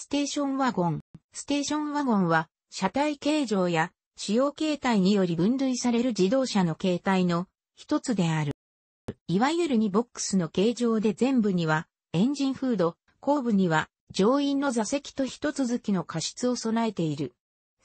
ステーションワゴン。ステーションワゴンは、車体形状や使用形態により分類される自動車の形態の一つである。いわゆる2ボックスの形状で全部にはエンジンフード、後部には乗員の座席と一続きの過失を備えている。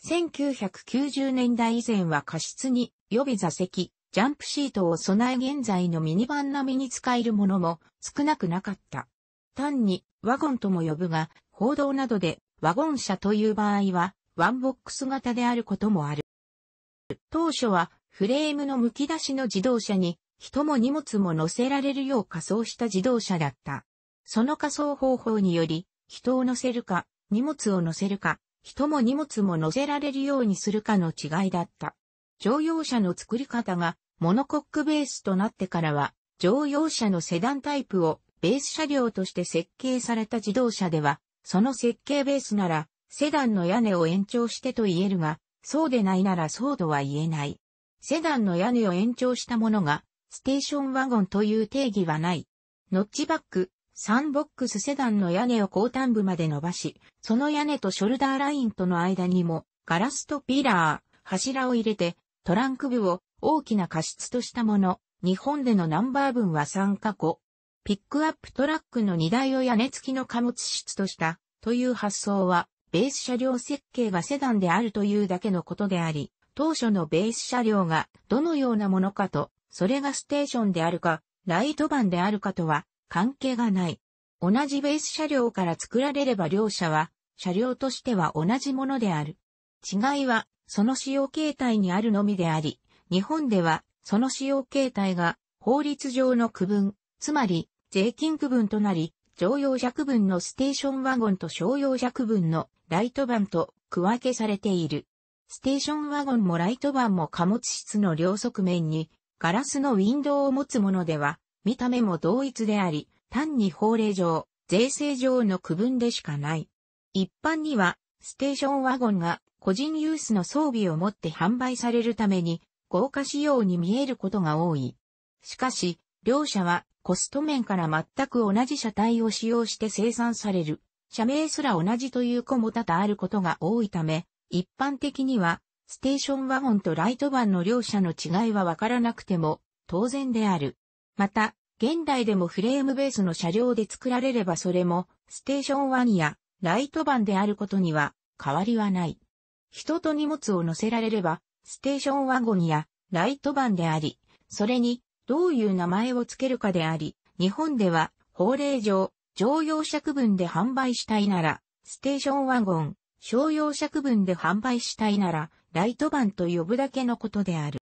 1990年代以前は過失に予備座席、ジャンプシートを備え現在のミニバン並みに使えるものも少なくなかった。単にワゴンとも呼ぶが、報道などでワゴン車という場合は、ワンボックス型であることもある。当初はフレームのむき出しの自動車に人も荷物も乗せられるよう仮装した自動車だった。その仮装方法により、人を乗せるか、荷物を乗せるか、人も荷物も乗せられるようにするかの違いだった。乗用車の作り方がモノコックベースとなってからは、乗用車のセダンタイプをベース車両として設計された自動車では、その設計ベースなら、セダンの屋根を延長してと言えるが、そうでないならそうとは言えない。セダンの屋根を延長したものが、ステーションワゴンという定義はない。ノッチバック、サンボックスセダンの屋根を後端部まで伸ばし、その屋根とショルダーラインとの間にも、ガラスとピラー、柱を入れて、トランク部を大きな過失としたもの、日本でのナンバー分は3カ国。ピックアップトラックの荷台を屋根付きの貨物室としたという発想は、ベース車両設計がセダンであるというだけのことであり、当初のベース車両がどのようなものかと、それがステーションであるか、ライトバンであるかとは関係がない。同じベース車両から作られれば両車は、車両としては同じものである。違いは、その使用形態にあるのみであり、日本では、その使用形態が法律上の区分、つまり、税金区分となり、乗用弱分のステーションワゴンと商用弱分のライトバンと区分けされている。ステーションワゴンもライトバンも貨物室の両側面にガラスのウィンドウを持つものでは、見た目も同一であり、単に法令上、税制上の区分でしかない。一般には、ステーションワゴンが個人ユースの装備を持って販売されるために、豪華仕様に見えることが多い。しかし、両社はコスト面から全く同じ車体を使用して生産される。社名すら同じという子も多々あることが多いため、一般的には、ステーションワゴンとライトバンの両者の違いはわからなくても、当然である。また、現代でもフレームベースの車両で作られればそれも、ステーションワンやライトバンであることには、変わりはない。人と荷物を乗せられれば、ステーションワゴンやライトバンであり、それにどういう名前をつけるかであり、日本では法令上、乗用車区分で販売したいなら、ステーションワゴン、商用車区分で販売したいなら、ライトバンと呼ぶだけのことである。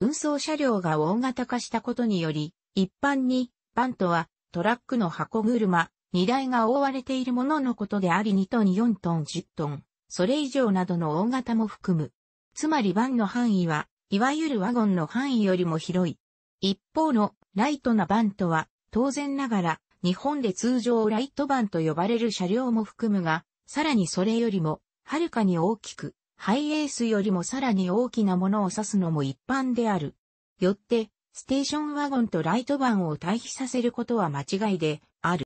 運送車両が大型化したことにより、一般に、バンとは、トラックの箱車、荷台が覆われているもののことであり2トン4トン10トン、それ以上などの大型も含む。つまりバンの範囲はいわゆるワゴンの範囲よりも広い。一方のライトなバンとは、当然ながら、日本で通常ライトバンと呼ばれる車両も含むが、さらにそれよりも、はるかに大きく、ハイエースよりもさらに大きなものを指すのも一般である。よって、ステーションワゴンとライトバンを対比させることは間違いである。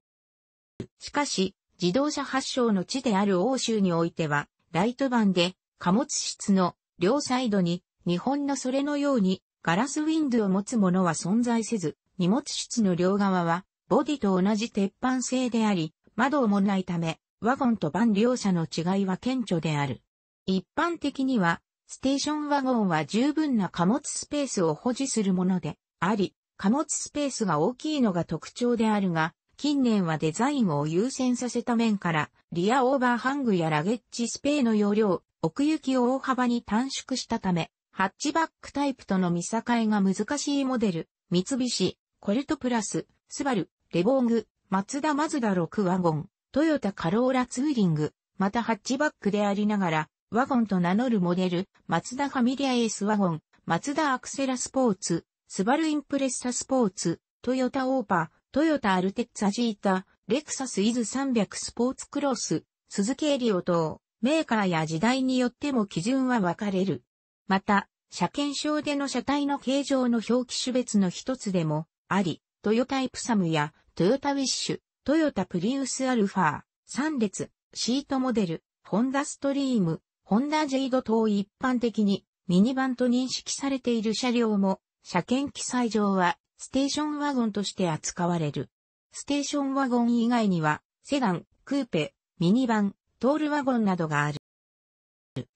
しかし、自動車発祥の地である欧州においては、ライトバンで貨物室の両サイドに日本のそれのようにガラスウィンドウを持つものは存在せず、荷物室の両側はボディと同じ鉄板製であり、窓もないため、ワゴンとバン両者の違いは顕著である。一般的には、ステーションワゴンは十分な貨物スペースを保持するものであり、貨物スペースが大きいのが特徴であるが、近年はデザインを優先させた面から、リアオーバーハングやラゲッジスペーの容量、奥行きを大幅に短縮したため、ハッチバックタイプとの見境が難しいモデル、三菱、コルトプラス、スバル、レボング、マツダマズダ6ワゴン、トヨタカローラツーリング、またハッチバックでありながら、ワゴンと名乗るモデル、マツダファミリアエースワゴン、マツダアクセラスポーツ、スバルインプレッサスポーツ、トヨタオーパー、トヨタアルテッツァジータ、レクサスイズ300スポーツクロス、鈴木エリオ等、メーカーや時代によっても基準は分かれる。また、車検証での車体の形状の表記種別の一つでもあり、トヨタイプサムやトヨタウィッシュ、トヨタプリウスアルファ、3列、シートモデル、ホンダストリーム、ホンダジェイド等一般的にミニバンと認識されている車両も、車検記載上はステーションワゴンとして扱われる。ステーションワゴン以外には、セダン、クーペ、ミニバン、トールワゴンなどがある。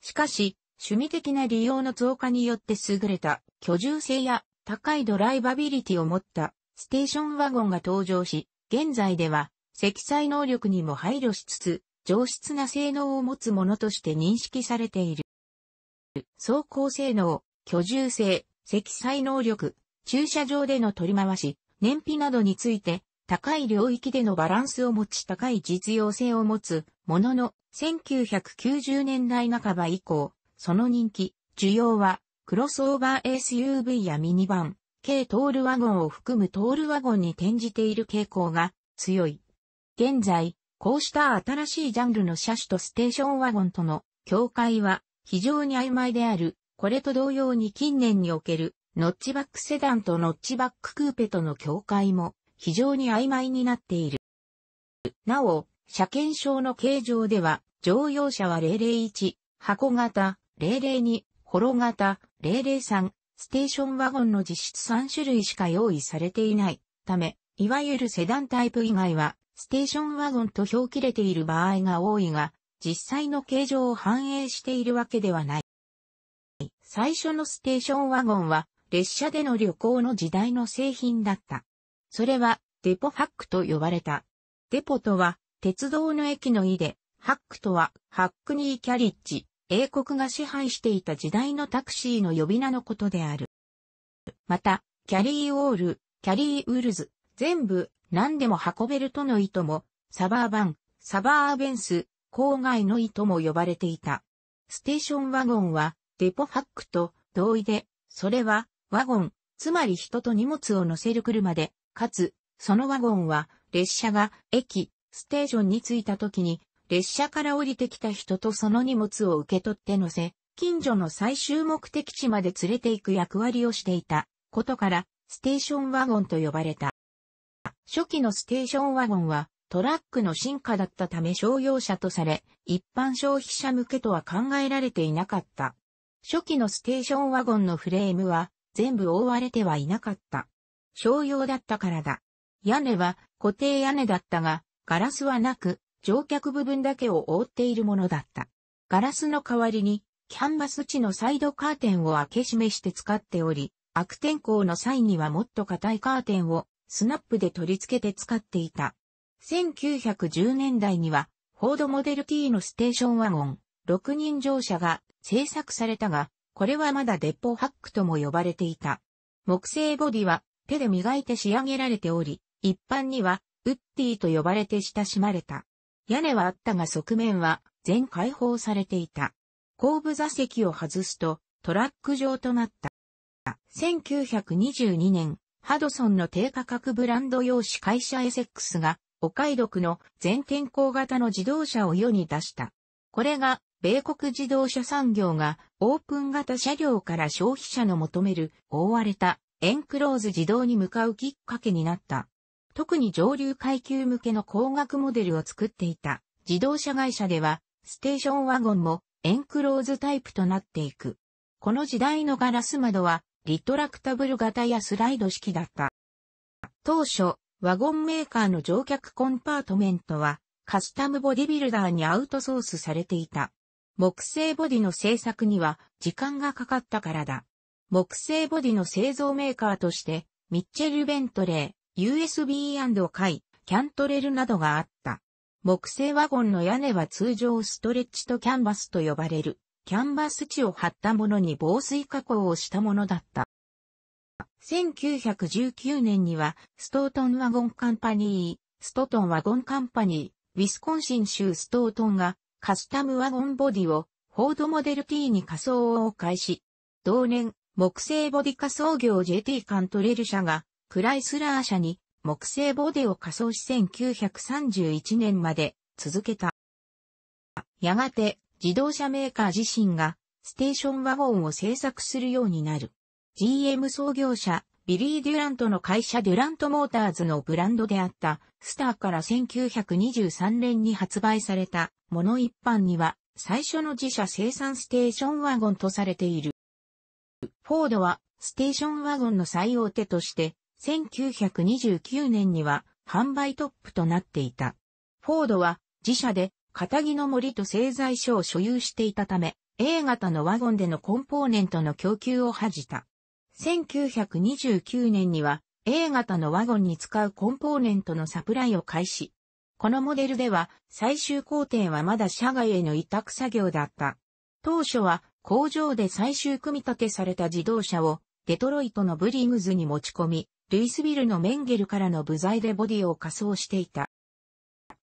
しかし、趣味的な利用の増加によって優れた居住性や高いドライバビリティを持ったステーションワゴンが登場し、現在では積載能力にも配慮しつつ、上質な性能を持つものとして認識されている。走行性能、居住性、積載能力、駐車場での取り回し、燃費などについて、高い領域でのバランスを持ち高い実用性を持つものの、1990年代半ば以降、その人気、需要は、クロスオーバー SUV やミニバン、軽トールワゴンを含むトールワゴンに転じている傾向が強い。現在、こうした新しいジャンルの車種とステーションワゴンとの境界は非常に曖昧である。これと同様に近年におけるノッチバックセダンとノッチバッククーペとの境界も非常に曖昧になっている。なお、車検証の形状では乗用車は001箱型、0 0ホロ型、003、ステーションワゴンの実質3種類しか用意されていないため、いわゆるセダンタイプ以外は、ステーションワゴンと表記れている場合が多いが、実際の形状を反映しているわけではない。最初のステーションワゴンは、列車での旅行の時代の製品だった。それは、デポファックと呼ばれた。デポとは、鉄道の駅の意で、ハックとは、ハックニーキャリッジ、英国が支配していた時代のタクシーの呼び名のことである。また、キャリーオール、キャリーウルズ、全部、何でも運べるとの意図も、サバーバン、サバーベンス、郊外の意図も呼ばれていた。ステーションワゴンは、デポファックと同意で、それは、ワゴン、つまり人と荷物を乗せる車で、かつ、そのワゴンは、列車が駅、ステーションに着いた時に、列車から降りてきた人とその荷物を受け取って乗せ、近所の最終目的地まで連れて行く役割をしていたことから、ステーションワゴンと呼ばれた。初期のステーションワゴンはトラックの進化だったため商用車とされ、一般消費者向けとは考えられていなかった。初期のステーションワゴンのフレームは全部覆われてはいなかった。商用だったからだ。屋根は固定屋根だったが、ガラスはなく、乗客部分だけを覆っているものだった。ガラスの代わりに、キャンバス地のサイドカーテンを開け閉めして使っており、悪天候の際にはもっと硬いカーテンをスナップで取り付けて使っていた。1910年代には、フォードモデル T のステーションワゴン、6人乗車が製作されたが、これはまだデポハックとも呼ばれていた。木製ボディは手で磨いて仕上げられており、一般にはウッディと呼ばれて親しまれた。屋根はあったが側面は全開放されていた。後部座席を外すとトラック状となった。1922年、ハドソンの低価格ブランド用紙会社エセックスがお買い得の全天候型の自動車を世に出した。これが米国自動車産業がオープン型車両から消費者の求める覆われたエンクローズ自動に向かうきっかけになった。特に上流階級向けの高額モデルを作っていた自動車会社では、ステーションワゴンもエンクローズタイプとなっていく。この時代のガラス窓は、リトラクタブル型やスライド式だった。当初、ワゴンメーカーの乗客コンパートメントは、カスタムボディビルダーにアウトソースされていた。木製ボディの製作には時間がかかったからだ。木製ボディの製造メーカーとして、ミッチェル・ベントレー、u s b 回、キャントレルなどがあった。木製ワゴンの屋根は通常ストレッチとキャンバスと呼ばれる、キャンバス地を張ったものに防水加工をしたものだった。1919年には、ストートンワゴンカンパニー、ストトンワゴンカンパニー、ウィスコンシン州ストートンが、カスタムワゴンボディを、フォードモデル T に仮装を開始。同年、木製ボディ仮装業 JT カントレル社が、クライスラー社に木製ボディを仮装し1931年まで続けた。やがて自動車メーカー自身がステーションワゴンを製作するようになる。GM 創業者ビリー・デュラントの会社デュラント・モーターズのブランドであったスターから1923年に発売されたもの一般には最初の自社生産ステーションワゴンとされている。フォードはステーションワゴンの最大手として1929年には販売トップとなっていた。フォードは自社で片木の森と製材所を所有していたため、A 型のワゴンでのコンポーネントの供給を恥じた。1929年には A 型のワゴンに使うコンポーネントのサプライを開始。このモデルでは最終工程はまだ社外への委託作業だった。当初は工場で最終組み立てされた自動車をデトロイトのブリングズに持ち込み、ルイスビルのメンゲルからの部材でボディを仮装していた。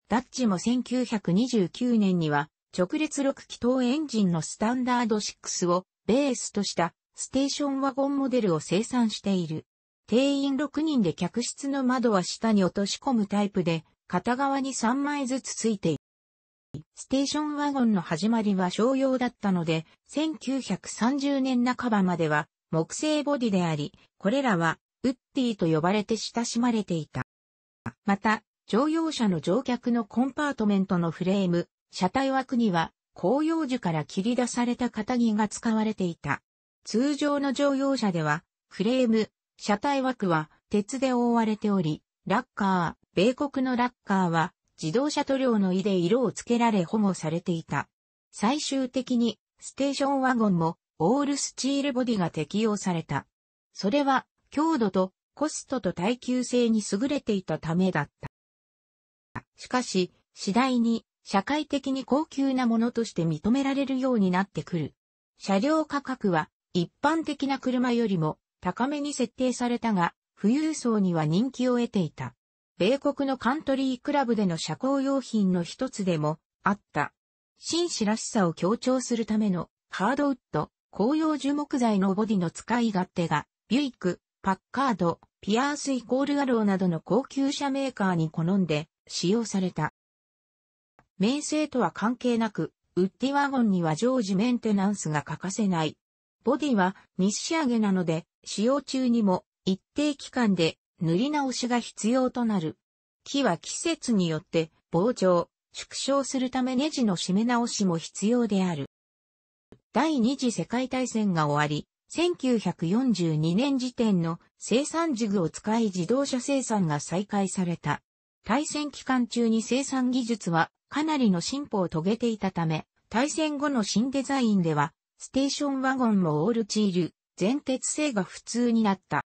ダッチも1929年には直列6気筒エンジンのスタンダード6をベースとしたステーションワゴンモデルを生産している。定員6人で客室の窓は下に落とし込むタイプで、片側に3枚ずつついている。ステーションワゴンの始まりは商用だったので、1930年半ばまでは木製ボディであり、これらはウッディと呼ばれて親しまれていた。また、乗用車の乗客のコンパートメントのフレーム、車体枠には紅葉樹から切り出された片木が使われていた。通常の乗用車では、フレーム、車体枠は鉄で覆われており、ラッカー、米国のラッカーは自動車塗料の胃で色をつけられ保護されていた。最終的にステーションワゴンもオールスチールボディが適用された。それは強度とコストと耐久性に優れていたためだった。しかし、次第に社会的に高級なものとして認められるようになってくる。車両価格は一般的な車よりも高めに設定されたが、富裕層には人気を得ていた。米国のカントリークラブでの車高用品の一つでもあった。紳士らしさを強調するためのハードウッド、紅葉樹木材のボディの使い勝手が、ビュイク、パッカード、ピアースイコールアローなどの高級車メーカーに好んで使用された。名声とは関係なく、ウッディワゴンには常時メンテナンスが欠かせない。ボディは密仕上げなので、使用中にも一定期間で塗り直しが必要となる。木は季節によって膨張、縮小するためネジの締め直しも必要である。第二次世界大戦が終わり、1942年時点の生産ジ具を使い自動車生産が再開された。対戦期間中に生産技術はかなりの進歩を遂げていたため、対戦後の新デザインでは、ステーションワゴンもオールチール、全鉄製が普通になった。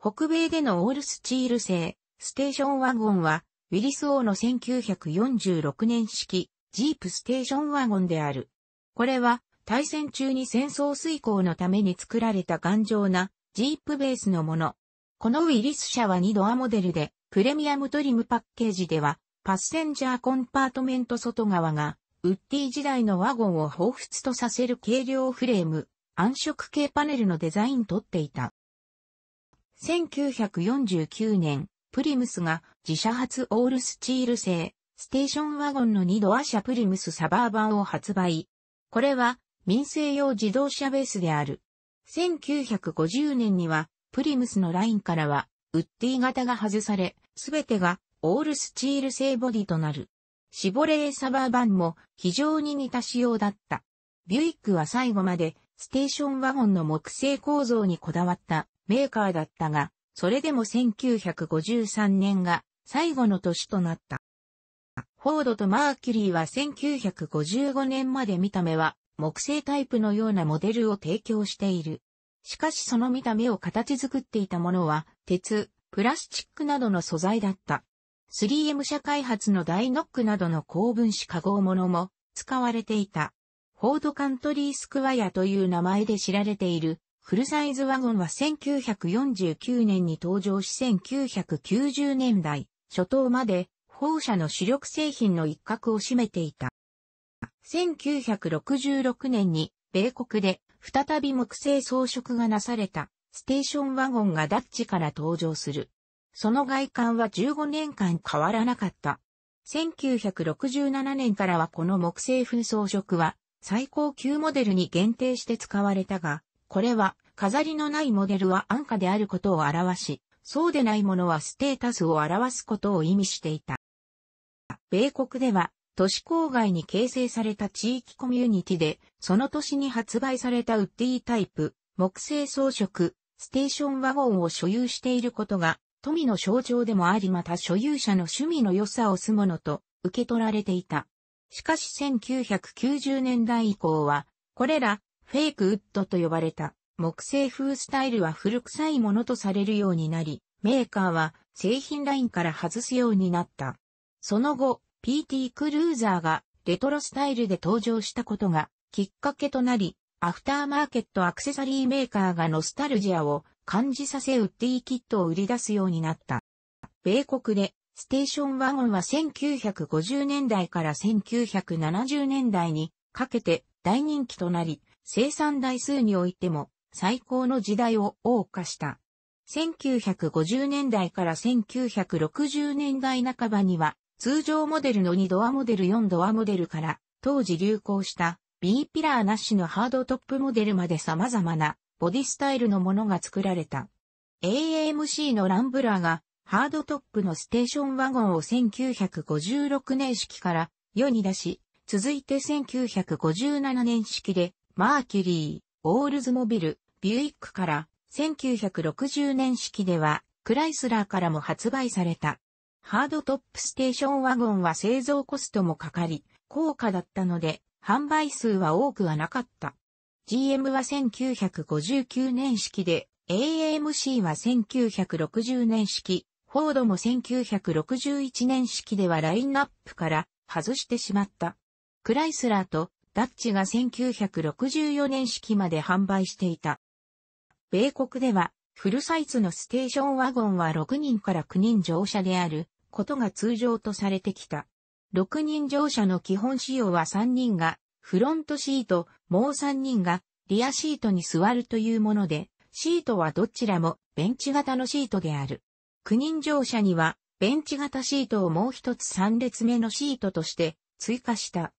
北米でのオールスチール製、ステーションワゴンは、ウィリス王の1946年式、ジープステーションワゴンである。これは、対戦中に戦争遂行のために作られた頑丈なジープベースのもの。このウィリス車は2ドアモデルで、プレミアムトリムパッケージでは、パッセンジャーコンパートメント外側が、ウッディ時代のワゴンを彷彿とさせる軽量フレーム、暗色系パネルのデザインとっていた。1949年、プリムスが自社発オールスチール製、ステーションワゴンの2ドア車プリムスサバーバンを発売。これは民生用自動車ベースである。1950年には、プリムスのラインからは、ウッディ型が外され、すべてがオールスチール製ボディとなる。シボレーサバーバンも非常に似た仕様だった。ビュイックは最後までステーションワゴンの木製構造にこだわったメーカーだったが、それでも1953年が最後の年となった。フォードとマーキュリーは1955年まで見た目は木製タイプのようなモデルを提供している。しかしその見た目を形作っていたものは、鉄、プラスチックなどの素材だった。3M 社開発のダイノックなどの高分子化合物も使われていた。フォードカントリースクワイアという名前で知られているフルサイズワゴンは1949年に登場し1990年代初頭まで放射の主力製品の一角を占めていた。1966年に米国で再び木製装飾がなされたステーションワゴンがダッチから登場する。その外観は15年間変わらなかった。1967年からはこの木製風装飾は最高級モデルに限定して使われたが、これは飾りのないモデルは安価であることを表し、そうでないものはステータスを表すことを意味していた。米国では都市郊外に形成された地域コミュニティで、その年に発売されたウッディタイプ、木製装飾、ステーションワゴンを所有していることが、富の象徴でもありまた所有者の趣味の良さをすものと受け取られていた。しかし1990年代以降は、これら、フェイクウッドと呼ばれた、木製風スタイルは古臭いものとされるようになり、メーカーは製品ラインから外すようになった。その後、PT クルーザーがレトロスタイルで登場したことがきっかけとなり、アフターマーケットアクセサリーメーカーがノスタルジアを感じさせウッディキットを売り出すようになった。米国でステーションワゴンは1950年代から1970年代にかけて大人気となり、生産台数においても最高の時代を謳歌した。1950年代から1960年代半ばには通常モデルの2ドアモデル4ドアモデルから当時流行した B ピラーなしのハードトップモデルまで様々なボディスタイルのものが作られた。a m c のランブラーがハードトップのステーションワゴンを1956年式から世に出し、続いて1957年式でマーキュリー、オールズモビル、ビュイックから1960年式ではクライスラーからも発売された。ハードトップステーションワゴンは製造コストもかかり、高価だったので、販売数は多くはなかった。GM は1959年式で、AMC は1960年式、フォードも1961年式ではラインナップから外してしまった。クライスラーとダッチが1964年式まで販売していた。米国ではフルサイズのステーションワゴンは6人から9人乗車であることが通常とされてきた。6人乗車の基本仕様は3人がフロントシート、もう3人がリアシートに座るというもので、シートはどちらもベンチ型のシートである。9人乗車にはベンチ型シートをもう一つ3列目のシートとして追加した。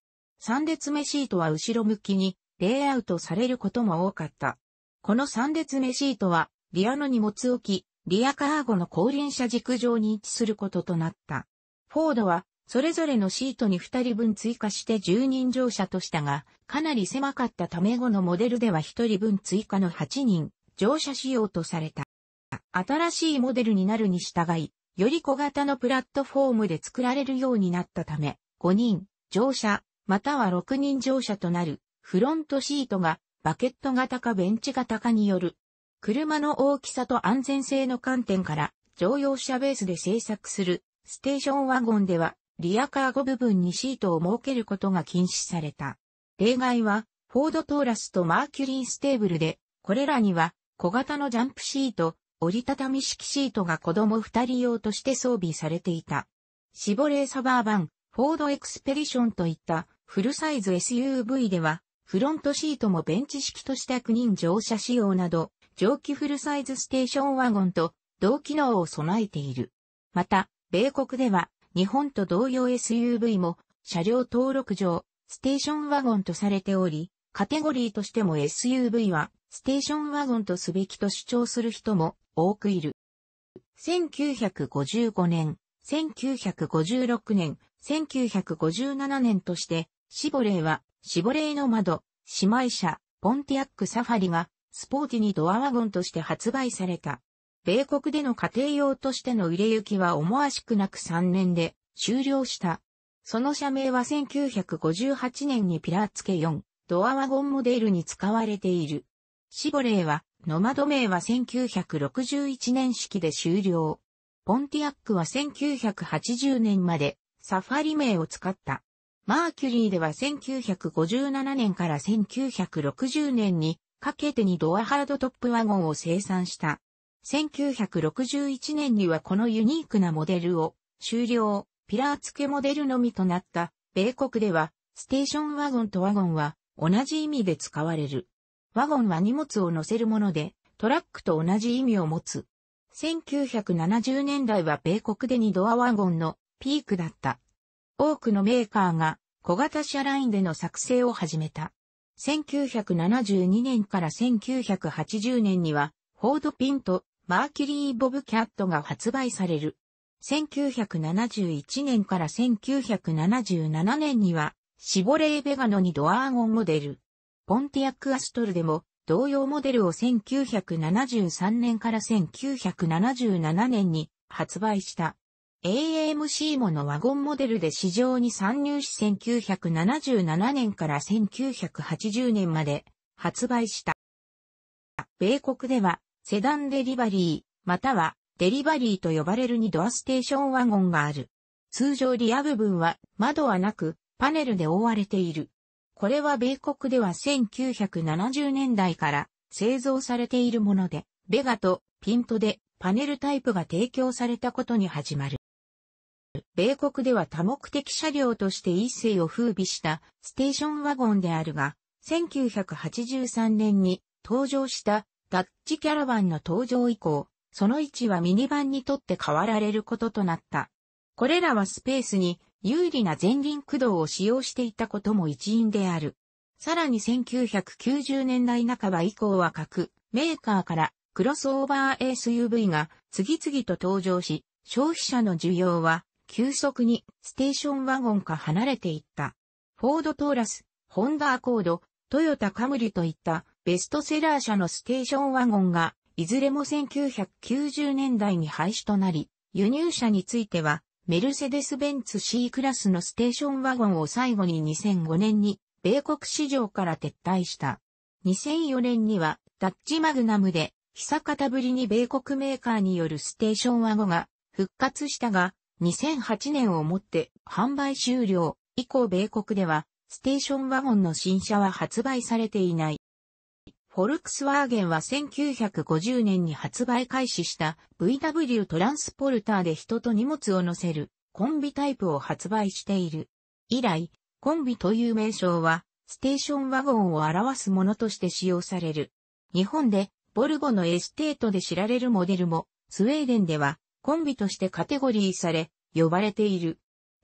3列目シートは後ろ向きにレイアウトされることも多かった。この3列目シートはリアの荷物置き、リアカーゴの後輪車軸上に位置することとなった。フォードは、それぞれのシートに2人分追加して10人乗車としたが、かなり狭かったため後のモデルでは1人分追加の8人乗車しようとされた。新しいモデルになるに従い、より小型のプラットフォームで作られるようになったため、5人乗車、または6人乗車となる、フロントシートがバケット型かベンチ型かによる車の大きさと安全性の観点から、乗用車ベースで製作するステーションワゴンでは、リアカーゴ部分にシートを設けることが禁止された。例外は、フォードトーラスとマーキュリーステーブルで、これらには小型のジャンプシート、折りたたみ式シートが子供二人用として装備されていた。シボレーサバーバン、フォードエクスペリションといったフルサイズ SUV では、フロントシートもベンチ式とした9人乗車仕様など、蒸気フルサイズステーションワゴンと同機能を備えている。また、米国では日本と同様 SUV も車両登録上ステーションワゴンとされており、カテゴリーとしても SUV はステーションワゴンとすべきと主張する人も多くいる。1955年、1956年、1957年として、シボレーは、シボレーの窓、姉妹車、ポンティアックサファリが、スポーティにドアワゴンとして発売された。米国での家庭用としての売れ行きは思わしくなく3年で終了した。その社名は1958年にピラー付け4、ドアワゴンモデルに使われている。シボレーは、ノマド名は1961年式で終了。ポンティアックは1980年までサファリ名を使った。マーキュリーでは1957年から1960年にかけてにドアハードトップワゴンを生産した。1961年にはこのユニークなモデルを終了、ピラー付けモデルのみとなった米国ではステーションワゴンとワゴンは同じ意味で使われる。ワゴンは荷物を乗せるものでトラックと同じ意味を持つ。1970年代は米国で2ドアワゴンのピークだった。多くのメーカーが小型車ラインでの作成を始めた。1972年から1980年には、フォードピント、マーキュリーボブキャットが発売される。1971年から1977年には、シボレーベガノにドアーゴンモデル。ポンティアックアストルでも、同様モデルを1973年から1977年に発売した。AMC ものワゴンモデルで市場に参入し1977年から1980年まで発売した。米国ではセダンデリバリー、またはデリバリーと呼ばれる2ドアステーションワゴンがある。通常リア部分は窓はなくパネルで覆われている。これは米国では1970年代から製造されているもので、ベガとピントでパネルタイプが提供されたことに始まる。米国では多目的車両として一世を風靡したステーションワゴンであるが、1983年に登場したダッチキャラバンの登場以降、その位置はミニバンにとって変わられることとなった。これらはスペースに有利な前輪駆動を使用していたことも一因である。さらに1990年代半ば以降は各メーカーからクロスオーバー SUV が次々と登場し、消費者の需要は急速にステーションワゴンか離れていった。フォードトーラス、ホンダアコード、トヨタカムリといったベストセラー車のステーションワゴンが、いずれも1990年代に廃止となり、輸入車については、メルセデス・ベンツ C クラスのステーションワゴンを最後に2005年に、米国市場から撤退した。2004年には、ダッチマグナムで、久方ぶりに米国メーカーによるステーションワゴンが復活したが、2008年をもって販売終了以降米国ではステーションワゴンの新車は発売されていない。フォルクスワーゲンは1950年に発売開始した VW トランスポルターで人と荷物を乗せるコンビタイプを発売している。以来、コンビという名称はステーションワゴンを表すものとして使用される。日本でボルボのエステートで知られるモデルも、スウェーデンではコンビとしてカテゴリーされ、呼ばれている。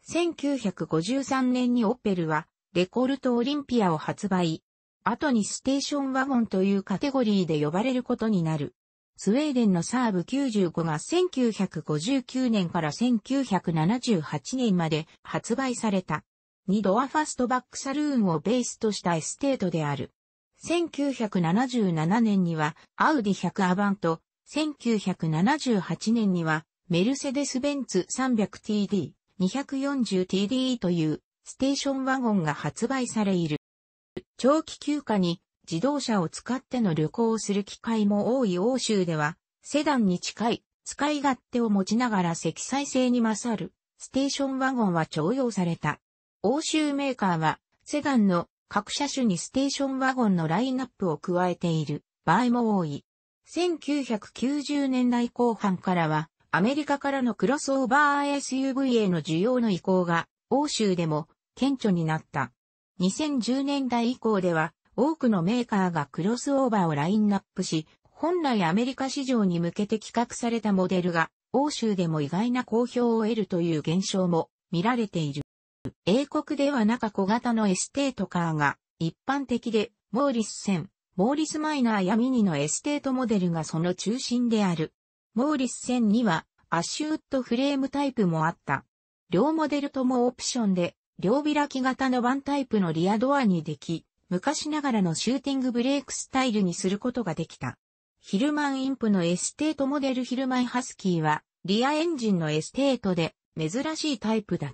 1953年にオッペルは、レコルトオリンピアを発売。後にステーションワゴンというカテゴリーで呼ばれることになる。スウェーデンのサーブ95が1959年から1978年まで発売された。二ドアファストバックサルーンをベースとしたエステートである。1977年にはアウディ100アバント、1978年にはメルセデス・ベンツ 300TD、240TD というステーションワゴンが発売されいる。長期休暇に自動車を使っての旅行をする機会も多い欧州では、セダンに近い使い勝手を持ちながら積載性に勝るステーションワゴンは徴用された。欧州メーカーはセダンの各車種にステーションワゴンのラインナップを加えている場合も多い。1990年代後半からはアメリカからのクロスオーバー SUV への需要の移行が、欧州でも顕著になった。2010年代以降では、多くのメーカーがクロスオーバーをラインナップし、本来アメリカ市場に向けて企画されたモデルが、欧州でも意外な好評を得るという現象も見られている。英国では中小型のエステートカーが一般的で、モーリス1000、モーリスマイナーやミニのエステートモデルがその中心である。モーリス1000にはアシュウッドフレームタイプもあった。両モデルともオプションで、両開き型のワンタイプのリアドアにでき、昔ながらのシューティングブレークスタイルにすることができた。ヒルマンインプのエステートモデルヒルマンハスキーは、リアエンジンのエステートで、珍しいタイプだっ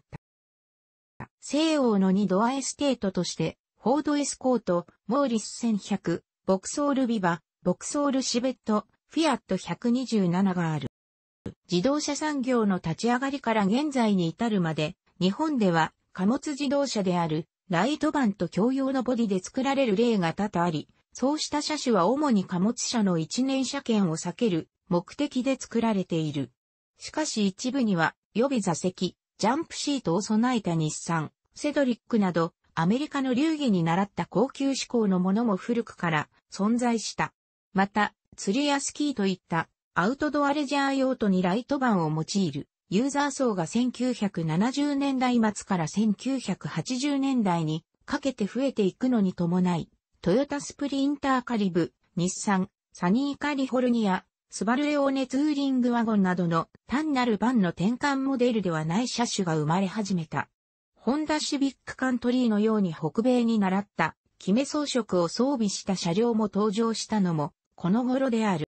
た。西欧の2ドアエステートとして、フォードエスコート、モーリス1100、ボクソールビバ、ボクソールシベット、フィアット127がある。自動車産業の立ち上がりから現在に至るまで、日本では貨物自動車であるライトバンと共用のボディで作られる例が多々あり、そうした車種は主に貨物車の一年車検を避ける目的で作られている。しかし一部には予備座席、ジャンプシートを備えた日産、セドリックなどアメリカの流儀に習った高級志向のものも古くから存在した。また、釣りやスキーといったアウトドアレジャー用途にライトバンを用いるユーザー層が1970年代末から1980年代にかけて増えていくのに伴い、トヨタスプリンターカリブ、日産、サニーカリフォルニア、スバルエオネツーリングワゴンなどの単なるバンの転換モデルではない車種が生まれ始めた。ホンダシビックカントリーのように北米に習った、キメ装飾を装備した車両も登場したのも、この頃である。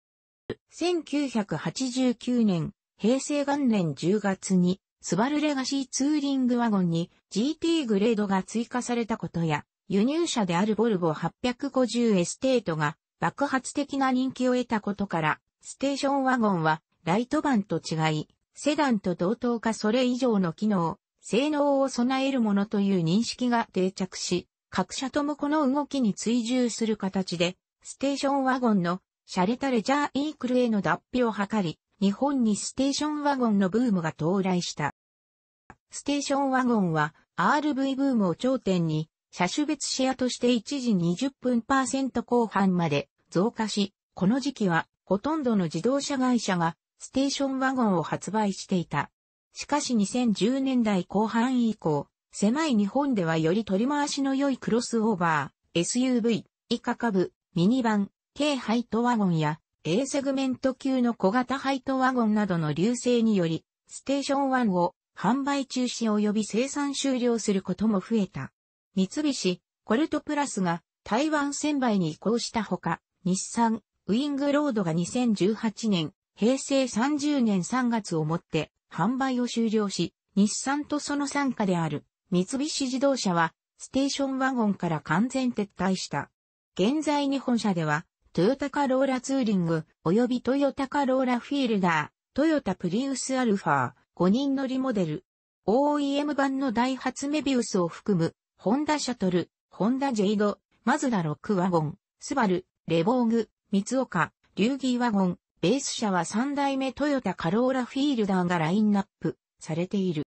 1989年、平成元年10月に、スバルレガシーツーリングワゴンに GT グレードが追加されたことや、輸入車であるボルボ850エステートが爆発的な人気を得たことから、ステーションワゴンはライト版と違い、セダンと同等かそれ以上の機能、性能を備えるものという認識が定着し、各社ともこの動きに追従する形でステーションワゴンの、シャレタレジャーイークルへの脱皮を図り、日本にステーションワゴンのブームが到来した。ステーションワゴンは RV ブームを頂点に、車種別シェアとして一時20分パーセント後半まで増加し、この時期はほとんどの自動車会社がステーションワゴンを発売していた。しかし2010年代後半以降、狭い日本ではより取り回しの良いクロスオーバー、SUV、以下株、ミニバン、軽ハイトワゴンや A セグメント級の小型ハイトワゴンなどの流星により、ステーション1を販売中止及び生産終了することも増えた。三菱、コルトプラスが台湾専売に移行したほか、日産、ウィングロードが2018年、平成30年3月をもって販売を終了し、日産とその参加である三菱自動車はステーションワゴンから完全撤退した。現在日本車では、トヨタカローラツーリング、及びトヨタカローラフィールダー、トヨタプリウスアルファ、ー、5人乗りモデル、OEM 版のダイハツメビウスを含む、ホンダシャトル、ホンダジェイド、マズダロックワゴン、スバル、レボーグ、三岡、リュウギーワゴン、ベース車は3代目トヨタカローラフィールダーがラインナップされている。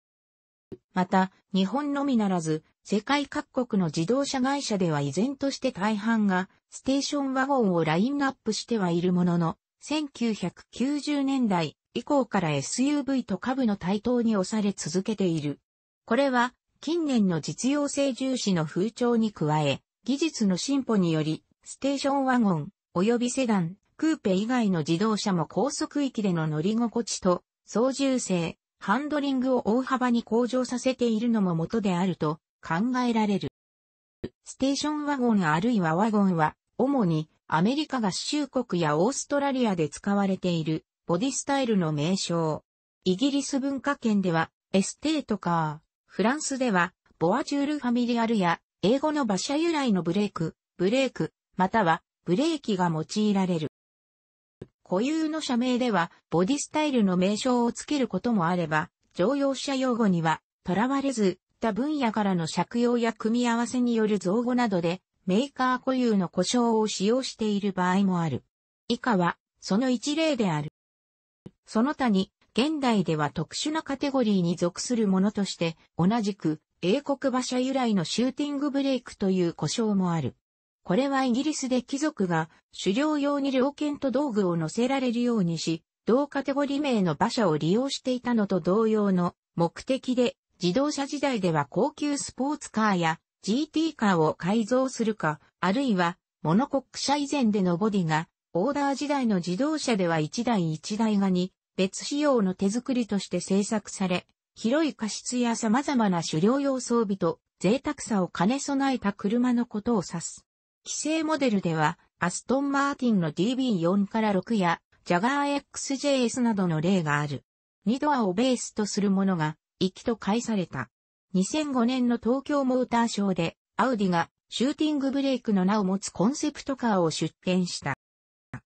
また、日本のみならず、世界各国の自動車会社では依然として大半が、ステーションワゴンをラインナップしてはいるものの、1990年代以降から SUV と株の台頭に押され続けている。これは、近年の実用性重視の風潮に加え、技術の進歩により、ステーションワゴン、及びセダン、クーペ以外の自動車も高速域での乗り心地と、操縦性、ハンドリングを大幅に向上させているのも元であると考えられる。ステーションワゴンあるいはワゴンは、主にアメリカ合衆国やオーストラリアで使われているボディスタイルの名称。イギリス文化圏ではエステートカー、フランスではボアジュールファミリアルや英語の馬車由来のブレーク、ブレーク、またはブレーキが用いられる。固有の社名では、ボディスタイルの名称を付けることもあれば、乗用車用語には、とらわれず、他分野からの借用や組み合わせによる造語などで、メーカー固有の故障を使用している場合もある。以下は、その一例である。その他に、現代では特殊なカテゴリーに属するものとして、同じく、英国馬車由来のシューティングブレイクという故障もある。これはイギリスで貴族が狩猟用に猟犬と道具を乗せられるようにし、同カテゴリ名の馬車を利用していたのと同様の目的で、自動車時代では高級スポーツカーや GT カーを改造するか、あるいはモノコック車以前でのボディが、オーダー時代の自動車では1台1台がに別仕様の手作りとして製作され、広い過失や様々な狩猟用装備と贅沢さを兼ね備えた車のことを指す。規制モデルでは、アストンマーティンの DB4 から6や、ジャガー XJS などの例がある。2ドアをベースとするものが、行きと返された。2005年の東京モーターショーで、アウディがシューティングブレイクの名を持つコンセプトカーを出展した。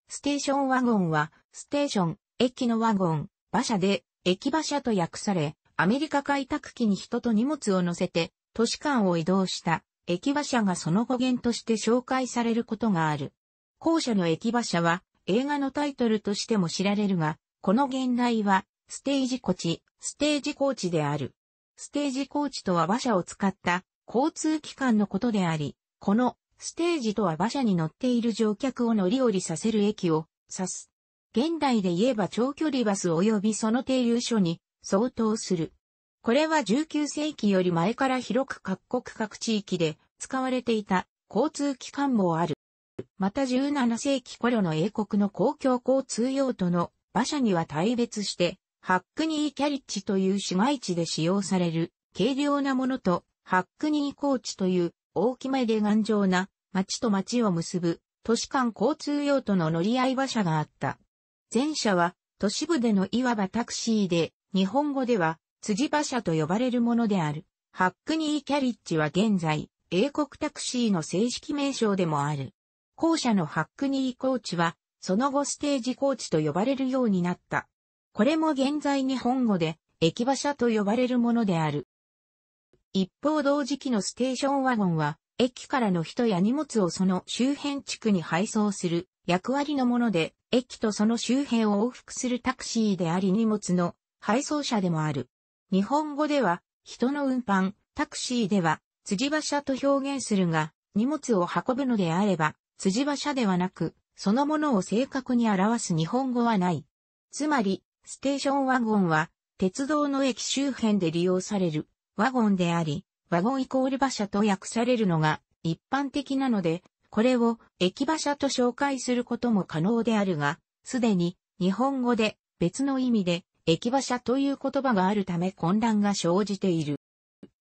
ステーションワゴンは、ステーション、駅のワゴン、馬車で、駅馬車と訳され、アメリカ開拓機に人と荷物を乗せて、都市間を移動した駅馬車がその語源として紹介されることがある。後者の駅馬車は映画のタイトルとしても知られるが、この現代はステージコチ、ステージコーチである。ステージコーチとは馬車を使った交通機関のことであり、このステージとは馬車に乗っている乗客を乗り降りさせる駅を指す。現代で言えば長距離バス及びその停留所に相当する。これは19世紀より前から広く各国各地域で使われていた交通機関もある。また17世紀頃の英国の公共交通用途の馬車には大別して、ハックニーキャリッジという市街地で使用される軽量なものと、ハックニーコーチという大きめで頑丈な町と町を結ぶ都市間交通用途の乗り合い馬車があった。前者は都市部でのいわばタクシーで、日本語では辻馬車と呼ばれるものである。ハックニーキャリッジは現在、英国タクシーの正式名称でもある。後者のハックニーコーチは、その後ステージコーチと呼ばれるようになった。これも現在日本語で、駅馬車と呼ばれるものである。一方同時期のステーションワゴンは、駅からの人や荷物をその周辺地区に配送する役割のもので、駅とその周辺を往復するタクシーであり荷物の配送車でもある。日本語では、人の運搬、タクシーでは、辻馬車と表現するが、荷物を運ぶのであれば、辻馬車ではなく、そのものを正確に表す日本語はない。つまり、ステーションワゴンは、鉄道の駅周辺で利用される、ワゴンであり、ワゴンイコール馬車と訳されるのが一般的なので、これを駅馬車と紹介することも可能であるが、すでに日本語で別の意味で駅馬車という言葉があるため混乱が生じている。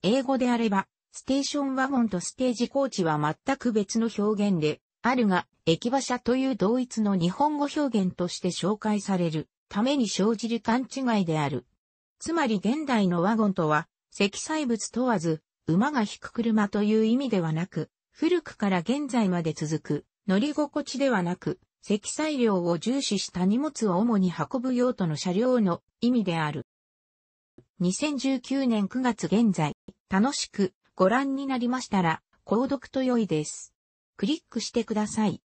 英語であれば、ステーションワゴンとステージコーチは全く別の表現で、あるが、駅馬車という同一の日本語表現として紹介されるために生じる勘違いである。つまり現代のワゴンとは、積載物問わず、馬が引く車という意味ではなく、古くから現在まで続く乗り心地ではなく、積載量を重視した荷物を主に運ぶ用途の車両の意味である。2019年9月現在、楽しくご覧になりましたら、購読と良いです。クリックしてください。